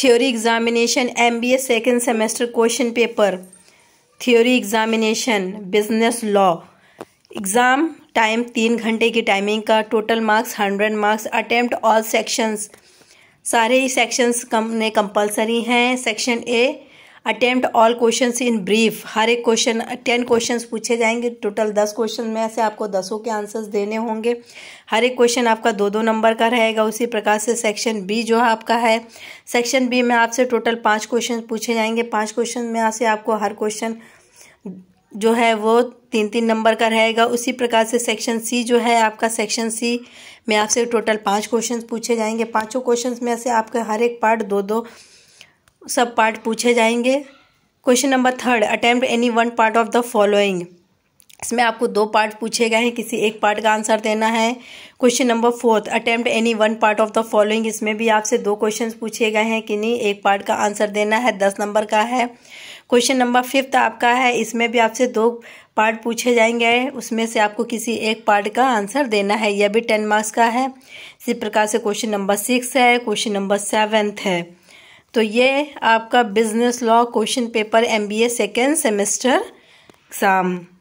theory examination M B A second semester question paper theory examination business law exam time तीन घंटे की timing का total marks hundred marks attempt all sections सारे ही sections कम ने कंपलसरी हैं section A attempt all question in brief हर एक क्वेश्चन टेन क्वेश्चन पूछे जाएंगे टोटल दस क्वेश्चन में से आपको दसों के आंसर्स देने होंगे हर एक क्वेश्चन आपका दो दो नंबर का रहेगा उसी प्रकार से सेक्शन बी जो है आपका है सेक्शन बी में आपसे टोटल पाँच क्वेश्चन पूछे जाएंगे पाँच क्वेश्चन में से आपको हर क्वेश्चन जो है वो तीन तीन नंबर का रहेगा उसी प्रकार से सेक्शन सी जो है आपका सेक्शन सी में आपसे टोटल पाँच क्वेश्चन पूछे जाएंगे पाँचों क्वेश्चन में से आपके हर एक पार्ट दो दो सब पार्ट पूछे जाएंगे question number third attempt any one part of the following इसमें आपको दो पार्ट पूछे गए हैं किसी एक पार्ट का आंसर देना है question number fourth attempt any one part of the following इसमें भी आपसे दो क्वेश्चंस पूछे गए हैं कि नहीं एक पार्ट का आंसर देना है दस नंबर का है क्वेश्चन नंबर फिफ्थ आपका है इसमें भी आपसे दो पार्ट पूछे जाएंगे उसमें से आपको किसी एक पार्ट का आंसर देना है यह भी टेन मार्क्स का है इसी प्रकार से क्वेश्चन नंबर सिक्स है क्वेश्चन नंबर सेवेंथ है तो ये आपका business law question paper MBA second semester exam